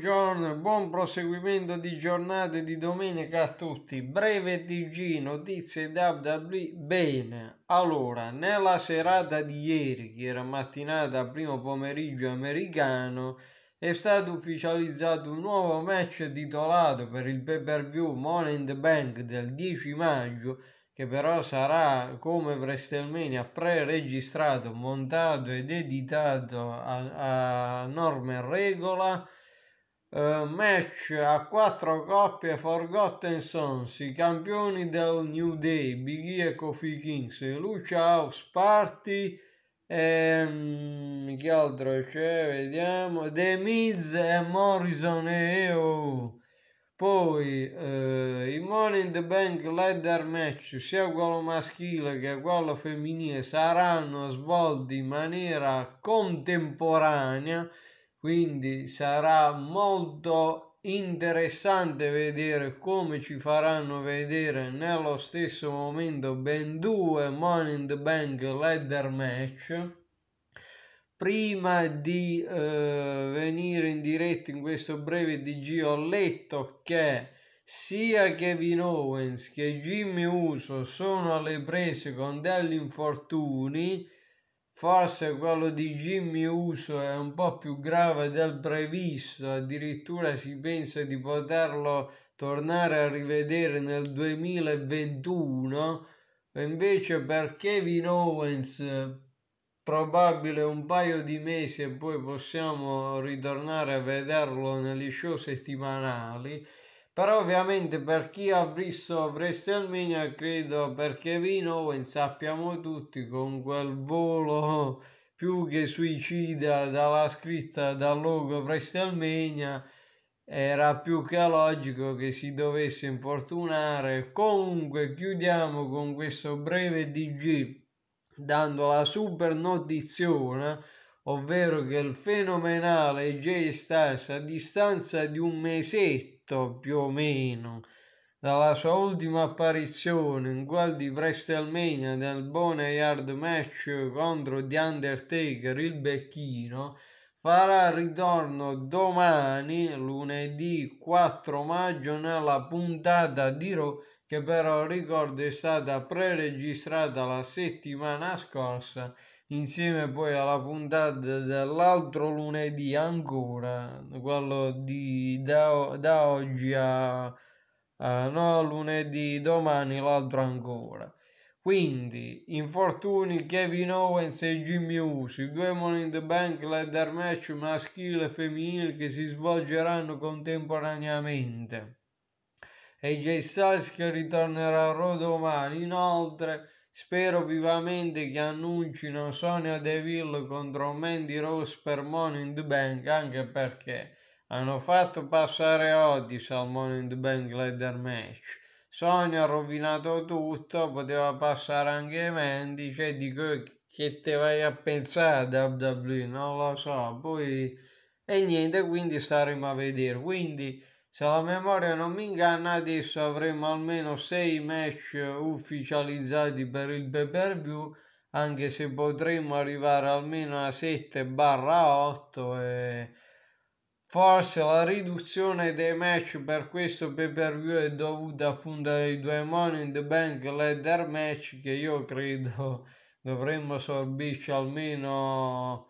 buongiorno, buon proseguimento di giornata di domenica a tutti. Breve TG, notizie WWE. Bene, allora, nella serata di ieri, che era mattinata primo pomeriggio americano, è stato ufficializzato un nuovo match titolato per il pay per view Money in the Bank del 10 maggio che però sarà come WrestleMania pre-registrato, montato ed editato a, a e regola Uh, match a quattro coppie Forgotten Sons, i campioni del New Day, Big E e Kofi Kings, Lucia House Party, ehm, che altro c'è? Vediamo, The Miz e Morrison e oh. Poi uh, i Money in the Bank Ladder Match, sia quello maschile che quello femminile, saranno svolti in maniera contemporanea quindi sarà molto interessante vedere come ci faranno vedere nello stesso momento ben due Money in the Bank ladder match prima di eh, venire in diretta in questo breve DG ho letto che sia Kevin Owens che Jimmy Uso sono alle prese con degli infortuni Forse quello di Jimmy Uso è un po' più grave del previsto, addirittura si pensa di poterlo tornare a rivedere nel 2021, invece per Kevin Owens probabile un paio di mesi e poi possiamo ritornare a vederlo negli show settimanali però ovviamente per chi ha visto WrestleMania credo perché Kevin Owens sappiamo tutti con quel volo più che suicida dalla scritta dal logo WrestleMania era più che logico che si dovesse infortunare. Comunque chiudiamo con questo breve DG dando la super notizione ovvero che il fenomenale J Stars a distanza di un mesetto più o meno dalla sua ultima apparizione in quel di WrestleMania nel Boneyard match contro The Undertaker il becchino farà ritorno domani lunedì 4 maggio nella puntata di Raw che però ricordo è stata pre-registrata la settimana scorsa insieme poi alla puntata dell'altro lunedì ancora, quello di, da, da oggi a, a no, lunedì, domani l'altro ancora. Quindi, infortuni Kevin Owens e Jimmy Uso, i due Money in the Bank ladder match maschile e femminile che si svolgeranno contemporaneamente. E Jay Styles che ritornerà a Raw domani. Inoltre, Spero vivamente che annuncino Sonia Deville contro Mandy Rose per Money in the Bank, anche perché hanno fatto passare Otis al Money in the Bank Leather Match. Sonia ha rovinato tutto, poteva passare anche Mandy, cioè dico che te vai a pensare a WWE, non lo so. Poi e niente, quindi staremo a vedere. Quindi se la memoria non mi inganna adesso avremo almeno 6 match ufficializzati per il pay per view anche se potremmo arrivare almeno a 7 barra 8 e forse la riduzione dei match per questo pay per view è dovuta appunto ai due Money in the Bank ladder match che io credo dovremmo sorbirci almeno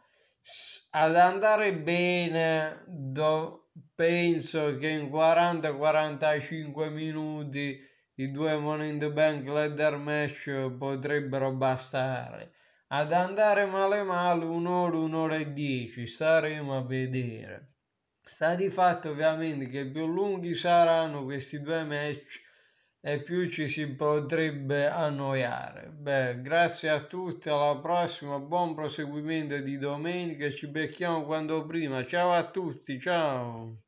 ad andare bene do, penso che in 40-45 minuti i due Money in the Bank ladder match potrebbero bastare ad andare male male un'ora, un'ora e dieci, staremo a vedere. Sta di fatto ovviamente che più lunghi saranno questi due match, e più ci si potrebbe annoiare. Beh, grazie a tutti, alla prossima, buon proseguimento di domenica, ci becchiamo quando prima. Ciao a tutti, ciao!